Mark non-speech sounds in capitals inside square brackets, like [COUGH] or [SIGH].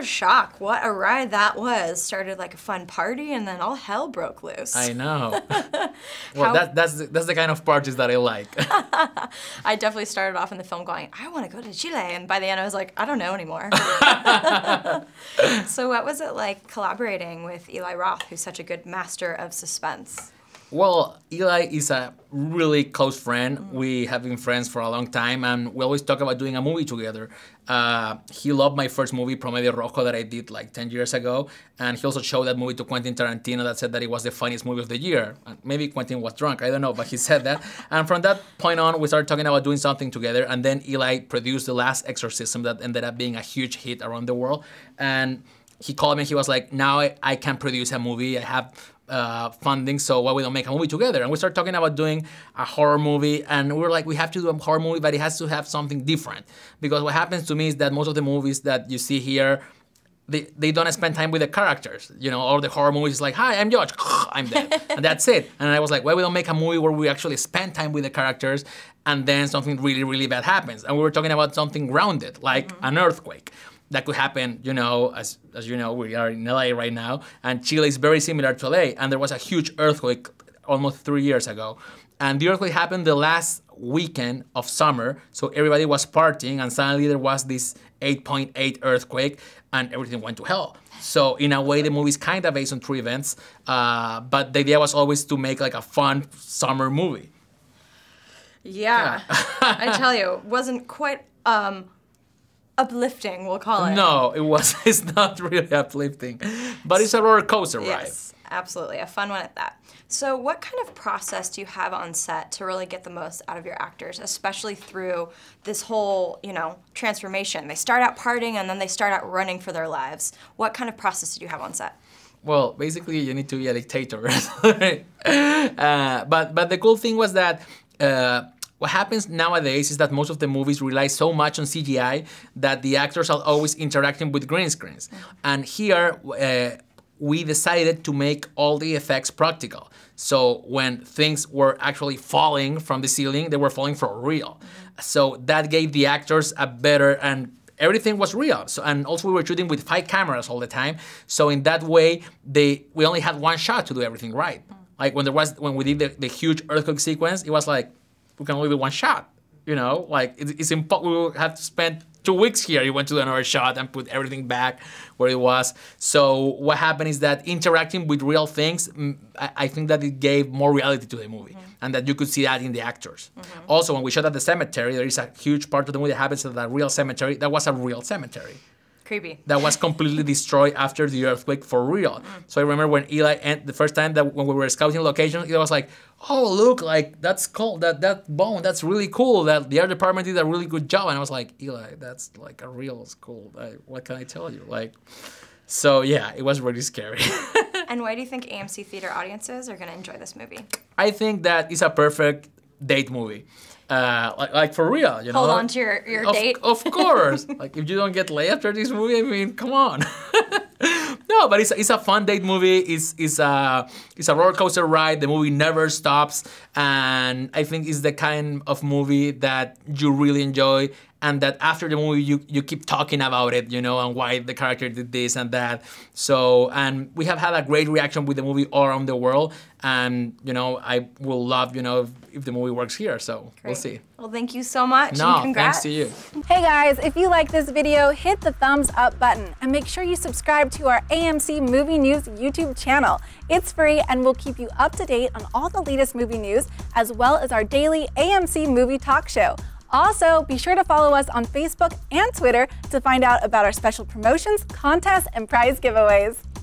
Shock, what a ride that was. Started like a fun party and then all hell broke loose. I know. [LAUGHS] well, that, that's, the, that's the kind of parties that I like. [LAUGHS] I definitely started off in the film going, I want to go to Chile. And by the end, I was like, I don't know anymore. [LAUGHS] so, what was it like collaborating with Eli Roth, who's such a good master of suspense? Well, Eli is a really close friend. Mm. We have been friends for a long time, and we always talk about doing a movie together. Uh, he loved my first movie, Promedio Rojo, that I did like 10 years ago, and he also showed that movie to Quentin Tarantino that said that it was the funniest movie of the year. Uh, maybe Quentin was drunk, I don't know, but he said that. [LAUGHS] and from that point on, we started talking about doing something together, and then Eli produced The Last Exorcism that ended up being a huge hit around the world. And he called me, he was like, now I, I can produce a movie, I have uh, funding, so why we don't make a movie together? And we start talking about doing a horror movie, and we are like, we have to do a horror movie, but it has to have something different. Because what happens to me is that most of the movies that you see here, they, they don't spend time with the characters, you know, all the horror movies is like, hi, I'm George, [LAUGHS] I'm dead, [LAUGHS] and that's it. And I was like, why we don't make a movie where we actually spend time with the characters and then something really, really bad happens. And we were talking about something grounded, like mm -hmm. an earthquake that could happen, you know, as, as you know, we are in LA right now, and Chile is very similar to LA, and there was a huge earthquake almost three years ago. And the earthquake happened the last weekend of summer, so everybody was partying, and suddenly there was this 8.8 earthquake, and everything went to hell. So in a way, the movie is kind of based on true events, uh, but the idea was always to make like a fun summer movie. Yeah, yeah. I tell you, wasn't quite um, uplifting, we'll call it. No, it was. [LAUGHS] It's not really uplifting, but it's a roller coaster ride. Yes, absolutely, a fun one at that. So, what kind of process do you have on set to really get the most out of your actors, especially through this whole, you know, transformation? They start out partying and then they start out running for their lives. What kind of process did you have on set? Well, basically, you need to be a dictator. [LAUGHS] uh, but but the cool thing was that. Uh, what happens nowadays is that most of the movies rely so much on CGI that the actors are always interacting with green screens. Mm-hmm. And here, uh, we decided to make all the effects practical. So when things were actually falling from the ceiling, they were falling for real. Mm-hmm. So that gave the actors a better and everything was real. So and also we were shooting with five cameras all the time. So in that way, they we only had one shot to do everything right. Mm. Like when there was when we did the, the huge earthquake sequence, it was like we can only do one shot. You know, like it, it's impossible. We have to spend two weeks here. You went to another shot and put everything back where it was. So what happened is that interacting with real things, mm, I, I think that it gave more reality to the movie, mm -hmm. and that you could see that in the actors. Mm -hmm. Also, when we shot at the cemetery, there is a huge part of the movie that happens at a real cemetery. That was a real cemetery. Creepy. That was completely destroyed after the earthquake for real. Mm. So I remember when Eli and the first time that when we were scouting location, it was like, "Oh, look, like that's cool. That that bone, that's really cool. That the art department did a really good job." And I was like, "Eli, that's like a real school. Like, what can I tell you?" Like, so yeah, it was really scary. [LAUGHS] and why do you think AMC theater audiences are going to enjoy this movie? I think that it's a perfect date movie. Uh, like, like for real, you know. Hold on to your, your of, date. Of [LAUGHS] course. like if you don't get laid after this movie, I mean, come on. [LAUGHS] no, but it's, it's a fun date movie. It's it's a it's a roller coaster ride. The movie never stops, and I think it's the kind of movie that you really enjoy and that after the movie you, you keep talking about it, you know, and why the character did this and that. So, and we have had a great reaction with the movie all around the world, and, you know, I will love, you know, if, if the movie works here, so great. we'll see. Well, thank you so much, no, thanks to you. Hey guys, if you like this video, hit the thumbs up button, and make sure you subscribe to our AMC Movie News YouTube channel. It's free, and we'll keep you up to date on all the latest movie news, as well as our daily AMC Movie Talk Show. Also, be sure to follow us on Facebook and Twitter to find out about our special promotions, contests, and prize giveaways.